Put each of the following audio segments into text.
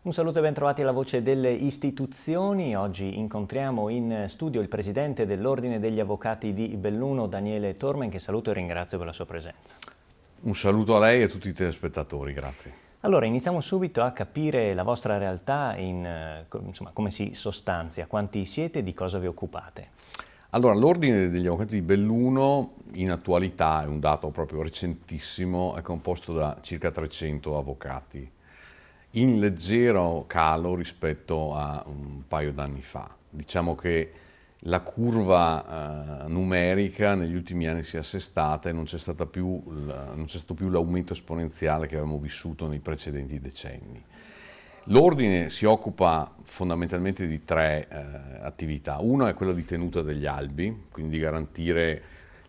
Un saluto e bentrovati alla voce delle istituzioni. Oggi incontriamo in studio il presidente dell'Ordine degli Avvocati di Belluno, Daniele Tormen, che saluto e ringrazio per la sua presenza. Un saluto a lei e a tutti i telespettatori, grazie. Allora, iniziamo subito a capire la vostra realtà, in, eh, insomma, come si sostanzia, quanti siete e di cosa vi occupate. Allora, l'Ordine degli Avvocati di Belluno in attualità, è un dato proprio recentissimo, è composto da circa 300 avvocati in leggero calo rispetto a un paio d'anni fa. Diciamo che la curva eh, numerica negli ultimi anni si è assestata e non c'è, più, non c'è stato più l'aumento esponenziale che avevamo vissuto nei precedenti decenni. L'ordine si occupa fondamentalmente di tre eh, attività. Una è quella di tenuta degli albi, quindi di garantire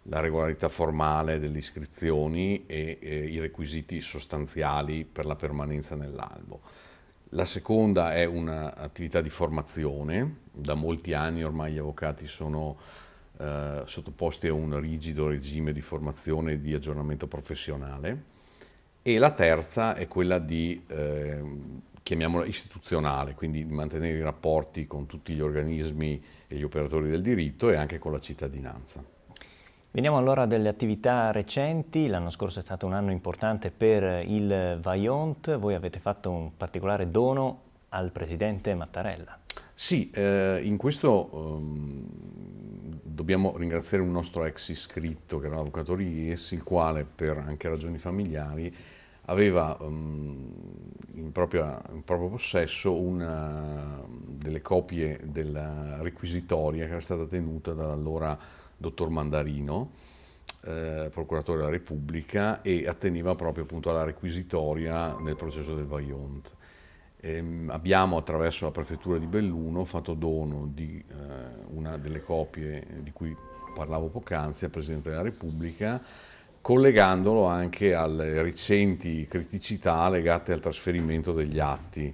la regolarità formale delle iscrizioni e, e i requisiti sostanziali per la permanenza nell'albo. La seconda è un'attività di formazione, da molti anni ormai gli avvocati sono eh, sottoposti a un rigido regime di formazione e di aggiornamento professionale e la terza è quella di, eh, chiamiamola istituzionale, quindi di mantenere i rapporti con tutti gli organismi e gli operatori del diritto e anche con la cittadinanza. Veniamo allora alle attività recenti, l'anno scorso è stato un anno importante per il Vaillant, voi avete fatto un particolare dono al Presidente Mattarella. Sì, eh, in questo um, dobbiamo ringraziare un nostro ex iscritto che era l'avvocato Ries, il quale per anche ragioni familiari aveva um, in, propria, in, proprio possesso una delle copie della requisitoria che era stata tenuta dall'allora dottor Mandarino, eh, procuratore della Repubblica, e atteniva proprio appunto alla requisitoria nel processo del Vaillant. Eh, abbiamo attraverso la prefettura di Belluno fatto dono di eh, una delle copie di cui parlavo poc'anzi al Presidente della Repubblica, collegandolo anche alle recenti criticità legate al trasferimento degli atti.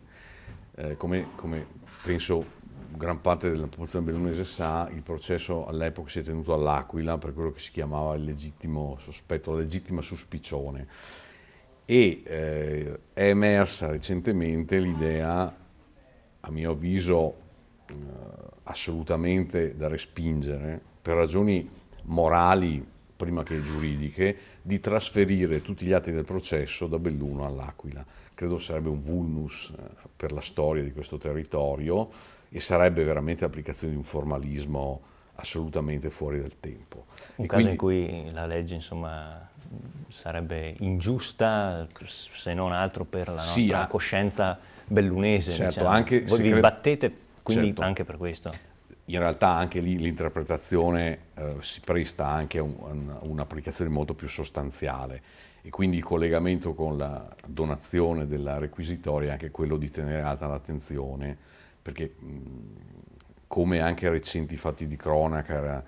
Eh, come, come penso gran parte della popolazione bellunese sa, il processo all'epoca si è tenuto all'Aquila per quello che si chiamava il legittimo sospetto, la legittima suspicione e eh, è emersa recentemente l'idea, a mio avviso eh, assolutamente da respingere, per ragioni morali prima che giuridiche, di trasferire tutti gli atti del processo da Belluno all'Aquila. Credo sarebbe un vulnus eh, per la storia di questo territorio, e sarebbe veramente l'applicazione di un formalismo assolutamente fuori del tempo. Un e caso quindi... in cui la legge insomma, sarebbe ingiusta, se non altro per la nostra sia. coscienza bellunese. Certo, diciamo. anche Voi vi cre... battete quindi certo. anche per questo. In realtà anche lì l'interpretazione eh, si presta anche a un'applicazione un, un molto più sostanziale e quindi il collegamento con la donazione della requisitoria è anche quello di tenere alta l'attenzione perché come anche recenti fatti di cronaca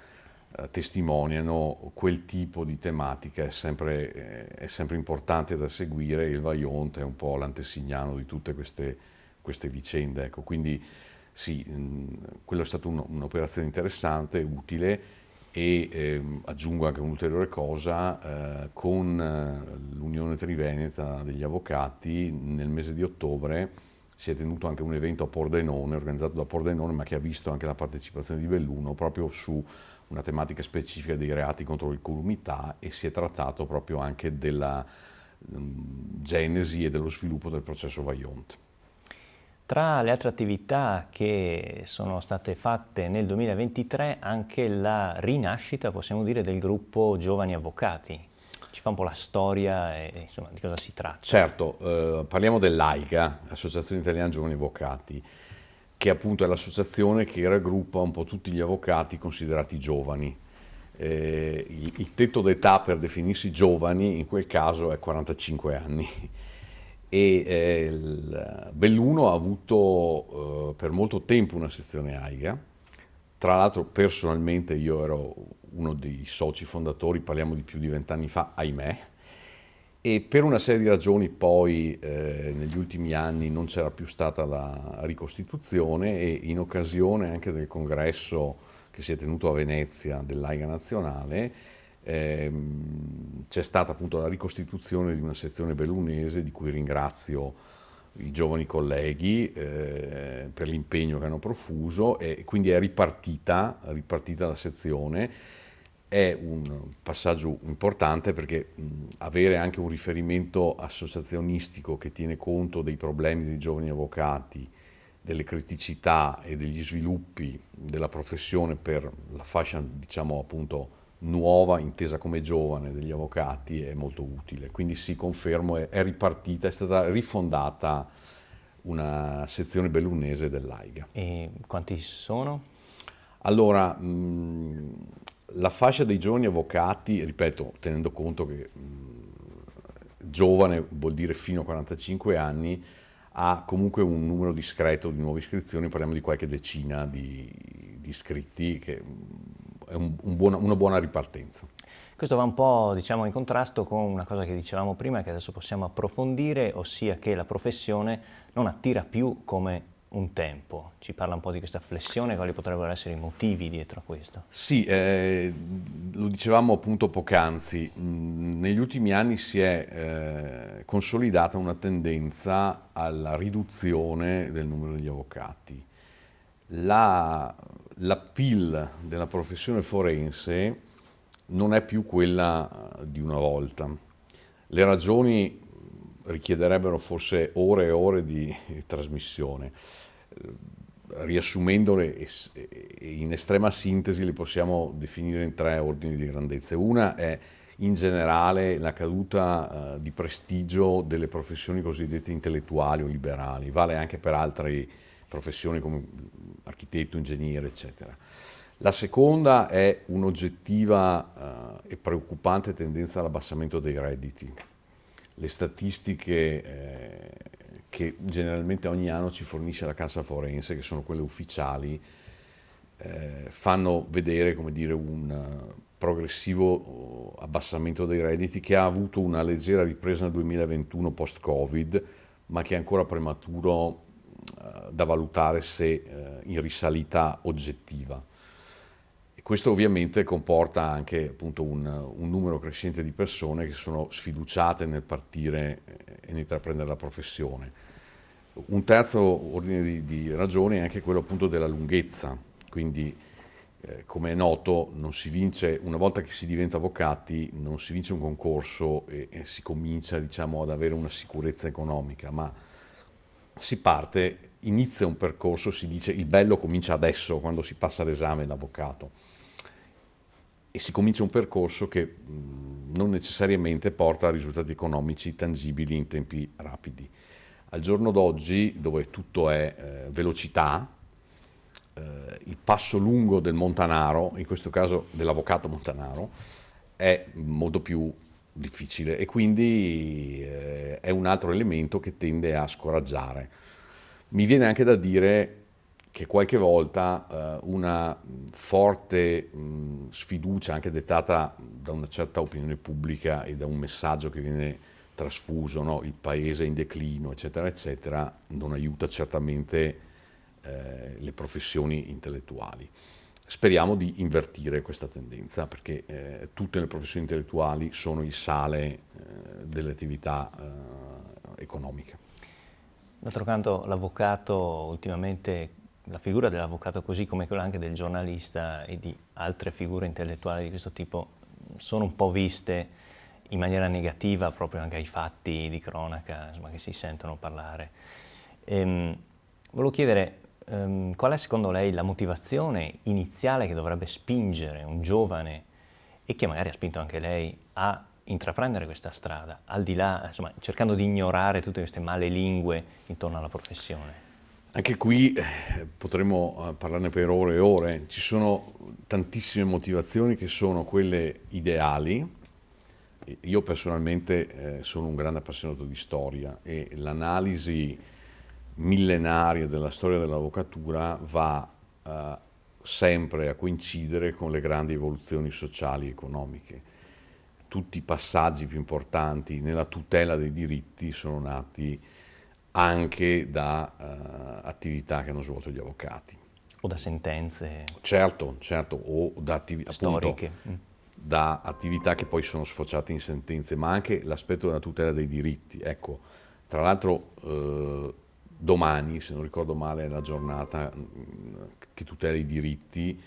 eh, testimoniano, quel tipo di tematica è sempre, eh, è sempre importante da seguire e il Vaionte è un po' l'antesignano di tutte queste, queste vicende. Ecco, quindi sì, quello è stato un'operazione interessante, utile e ehm, aggiungo anche un'ulteriore cosa, eh, con eh, l'Unione Triveneta degli Avvocati nel mese di ottobre si è tenuto anche un evento a Pordenone, organizzato da Pordenone, ma che ha visto anche la partecipazione di Belluno proprio su una tematica specifica dei reati contro l'incolumità e si è trattato proprio anche della um, genesi e dello sviluppo del processo Vaillant. Tra le altre attività che sono state fatte nel 2023 anche la rinascita, possiamo dire, del gruppo Giovani Avvocati, ci fa un po' la storia e insomma di cosa si tratta. Certo, eh, parliamo dell'AICA, Associazione Italiana Giovani Avvocati, che appunto è l'associazione che raggruppa un po' tutti gli avvocati considerati giovani. Eh, il, il tetto d'età per definirsi giovani in quel caso è 45 anni e eh, Belluno ha avuto eh, per molto tempo una sezione AIGA, tra l'altro personalmente io ero uno dei soci fondatori, parliamo di più di vent'anni fa, ahimè, e per una serie di ragioni poi eh, negli ultimi anni non c'era più stata la ricostituzione e in occasione anche del congresso che si è tenuto a Venezia dell'AIGA nazionale ehm, c'è stata appunto la ricostituzione di una sezione bellunese di cui ringrazio i giovani colleghi eh, per l'impegno che hanno profuso e quindi è ripartita, ripartita la sezione. È un passaggio importante perché mh, avere anche un riferimento associazionistico che tiene conto dei problemi dei giovani avvocati, delle criticità e degli sviluppi della professione per la fascia, diciamo appunto, nuova, intesa come giovane, degli avvocati è molto utile. Quindi sì, confermo, è, è ripartita, è stata rifondata una sezione bellunese dell'AIGA. E quanti sono? Allora, mh, mm, la fascia dei giovani avvocati, ripeto, tenendo conto che mh, mm, giovane vuol dire fino a 45 anni, ha comunque un numero discreto di nuove iscrizioni, parliamo di qualche decina di, di iscritti che mh, mm, è un, un buona, una buona ripartenza. Questo va un po' diciamo, in contrasto con una cosa che dicevamo prima che adesso possiamo approfondire, ossia che la professione non attira più come un tempo. Ci parla un po' di questa flessione, quali potrebbero essere i motivi dietro a questo? Sì, eh, lo dicevamo appunto poc'anzi, mm, negli ultimi anni si è eh, consolidata una tendenza alla riduzione del numero degli avvocati la, l'appeal della professione forense non è più quella di una volta. Le ragioni richiederebbero forse ore e ore di trasmissione. Riassumendole in estrema sintesi le possiamo definire in tre ordini di grandezza. Una è in generale la caduta eh, di prestigio delle professioni cosiddette intellettuali o liberali, vale anche per altri professioni come architetto, ingegnere, eccetera. La seconda è un'oggettiva eh, e preoccupante tendenza all'abbassamento dei redditi. Le statistiche eh, che generalmente ogni anno ci fornisce la Cassa Forense, che sono quelle ufficiali, eh, fanno vedere dire, un eh, progressivo oh, abbassamento dei redditi che ha avuto una leggera ripresa nel 2021 post-Covid, ma che è ancora prematuro eh, da valutare se eh, in risalita oggettiva. E questo ovviamente comporta anche appunto, un, un, numero crescente di persone che sono sfiduciate nel partire eh, e nel intraprendere la professione. Un terzo ordine di, di ragioni è anche quello appunto, della lunghezza, quindi eh, come è noto vince, una volta che si diventa avvocati non si vince un concorso e, e si comincia diciamo, ad avere una sicurezza economica, ma si parte, inizia un percorso, si dice il bello comincia adesso, quando si passa l'esame d'avvocato. E si comincia un percorso che mm, non necessariamente porta a risultati economici tangibili in tempi rapidi. Al giorno d'oggi, dove tutto è eh, velocità, eh, il passo lungo del montanaro, in questo caso dell'avvocato montanaro, è molto più difficile e quindi eh, è un altro elemento che tende a scoraggiare. Mi viene anche da dire che qualche volta eh, una forte mh, sfiducia, anche dettata da una certa opinione pubblica e da un messaggio che viene trasfuso, no? il paese in declino, eccetera, eccetera, non aiuta certamente eh, le professioni intellettuali. Speriamo di invertire questa tendenza perché eh, tutte le professioni intellettuali sono il sale eh, delle attività eh, economiche. D'altro canto l'avvocato ultimamente, la figura dell'avvocato così come quella anche del giornalista e di altre figure intellettuali di questo tipo sono un po' viste in maniera negativa proprio anche ai fatti di cronaca insomma, che si sentono parlare. Ehm, volevo chiedere, ehm, qual è secondo lei la motivazione iniziale che dovrebbe spingere un giovane e che magari ha spinto anche lei a intraprendere questa strada, al di là, insomma, cercando di ignorare tutte queste male lingue intorno alla professione? Anche qui eh, potremmo eh, parlarne per ore e ore, ci sono tantissime motivazioni che sono quelle ideali. Io personalmente eh, sono un grande appassionato di storia e l'analisi millenaria della storia dell'avvocatura va eh, sempre a coincidere con le grandi evoluzioni sociali e economiche. Tutti i passaggi più importanti nella tutela dei diritti sono nati anche da eh, attività che hanno svolto gli avvocati. O da sentenze. Certo, certo, o da, attivi appunto, mm. da attività che poi sono sfociate in sentenze, ma anche l'aspetto della tutela dei diritti. Ecco, tra l'altro eh, domani, se non ricordo male, è la giornata mm, che tutela i diritti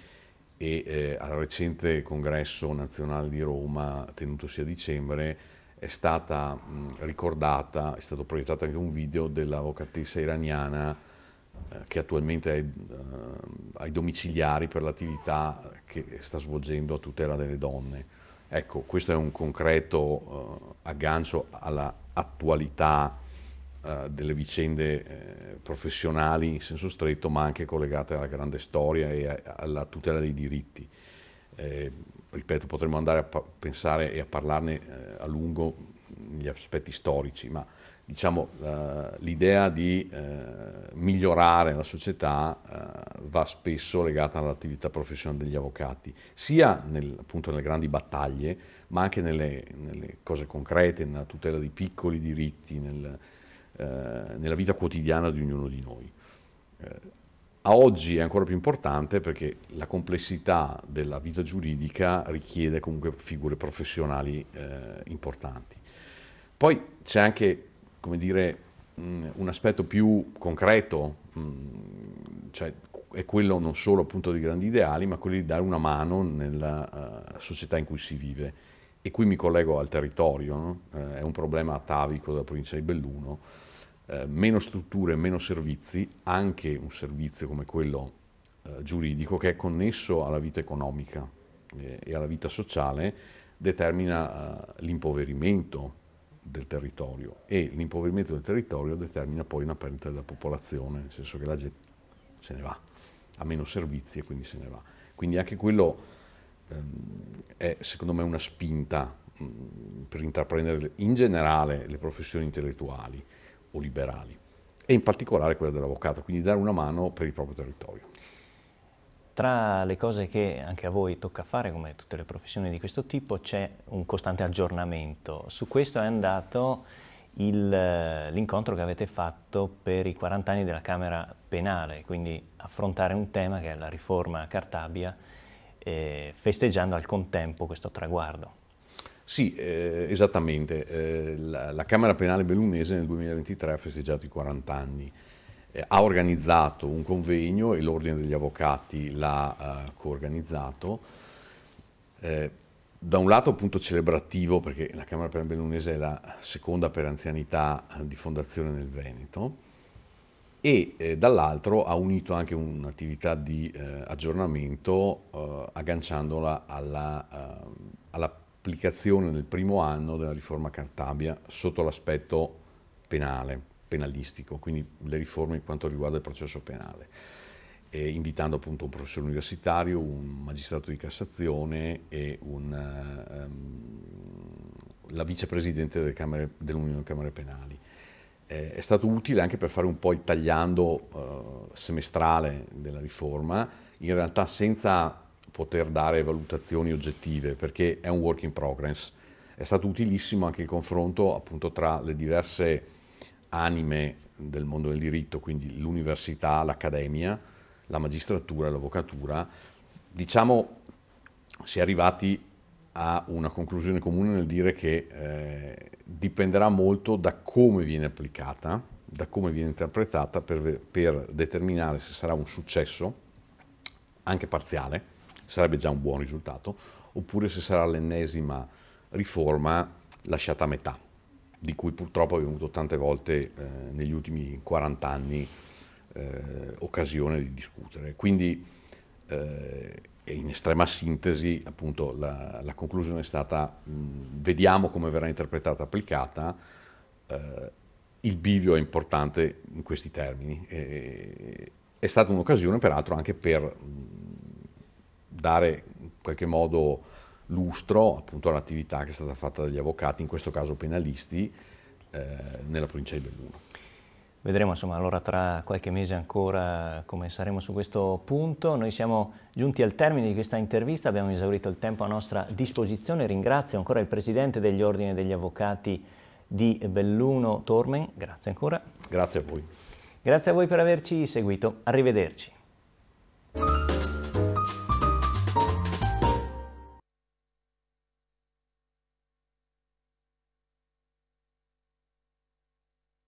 e eh, al recente congresso nazionale di Roma, tenutosi a dicembre, è stata mh, mm, ricordata, è stato proiettato anche un video dell'avvocatessa iraniana eh, che attualmente è eh, ai domiciliari per l'attività che sta svolgendo a tutela delle donne. Ecco, questo è un concreto eh, aggancio all'attualità eh, delle vicende eh, professionali in senso stretto, ma anche collegate alla grande storia e alla tutela dei diritti. Eh, ripeto, potremmo andare a pensare e a parlarne eh, a lungo gli aspetti storici, ma diciamo, l'idea di migliorare la società va spesso legata all'attività professionale degli avvocati, sia nel, appunto nelle grandi battaglie, ma anche nelle, nelle, cose concrete, nella tutela dei piccoli diritti, nel, eh, nella vita quotidiana di ognuno di noi. Eh, a oggi è ancora più importante perché la complessità della vita giuridica richiede comunque figure professionali eh, importanti. Poi c'è anche, come dire, mm, un aspetto più concreto, mm, cioè è quello non solo appunto dei grandi ideali, ma quello di dare una mano nella uh, società in cui si vive. E qui mi collego al territorio, no? uh, è un problema atavico della provincia di Belluno, eh, meno strutture, meno servizi, anche un servizio come quello eh, giuridico che è connesso alla vita economica eh, e alla vita sociale, determina eh, l'impoverimento del territorio e l'impoverimento del territorio determina poi una perdita della popolazione, nel senso che la gente se ne va, ha meno servizi e quindi se ne va. Quindi anche quello ehm, è secondo me una spinta mh, mm, per intraprendere in generale le professioni intellettuali o liberali, e in particolare quella dell'avvocato, quindi dare una mano per il proprio territorio. Tra le cose che anche a voi tocca fare, come tutte le professioni di questo tipo, c'è un costante aggiornamento. Su questo è andato eh, l'incontro che avete fatto per i 40 anni della Camera Penale, quindi affrontare un tema che è la riforma Cartabia, eh, festeggiando al contempo questo traguardo. Sì, eh, esattamente. Eh, la, la, Camera Penale Bellunese nel 2023 ha festeggiato i 40 anni. Eh, ha organizzato un convegno e l'Ordine degli Avvocati l'ha uh, coorganizzato. Eh, da un lato appunto celebrativo, perché la Camera Penale Bellunese è la seconda per anzianità eh, di fondazione nel Veneto, e eh, dall'altro ha unito anche un'attività di eh, aggiornamento eh, agganciandola alla, alla, applicazione nel primo anno della riforma Cartabia sotto l'aspetto penale, penalistico, quindi le riforme in quanto riguarda il processo penale, e invitando appunto un professore universitario, un magistrato di Cassazione e un, um, la vicepresidente dell'Unione delle Camere Penali. Eh, è stato utile anche per fare un po' il tagliando uh, semestrale della riforma, in realtà senza poter dare valutazioni oggettive, perché è un work in progress. È stato utilissimo anche il confronto appunto tra le diverse anime del mondo del diritto, quindi l'università, l'accademia, la magistratura l'avvocatura. Diciamo si è arrivati a una conclusione comune nel dire che eh, dipenderà molto da come viene applicata, da come viene interpretata per, per determinare se sarà un successo, anche parziale, sarebbe già un buon risultato, oppure se sarà l'ennesima riforma lasciata a metà, di cui purtroppo abbiamo avuto tante volte eh, negli ultimi 40 anni eh, occasione di discutere. Quindi eh, in estrema sintesi appunto la, la conclusione è stata mh, vediamo come verrà interpretata, e applicata, eh, il bivio è importante in questi termini. è stata un'occasione peraltro anche per dare in qualche modo lustro appunto all'attività che è stata fatta dagli avvocati, in questo caso penalisti, eh, nella provincia di Belluno. Vedremo insomma allora tra qualche mese ancora come saremo su questo punto. Noi siamo giunti al termine di questa intervista, abbiamo esaurito il tempo a nostra disposizione. Ringrazio ancora il Presidente degli Ordini degli Avvocati di Belluno Tormen, grazie ancora. Grazie a voi. Grazie a voi per averci seguito, arrivederci.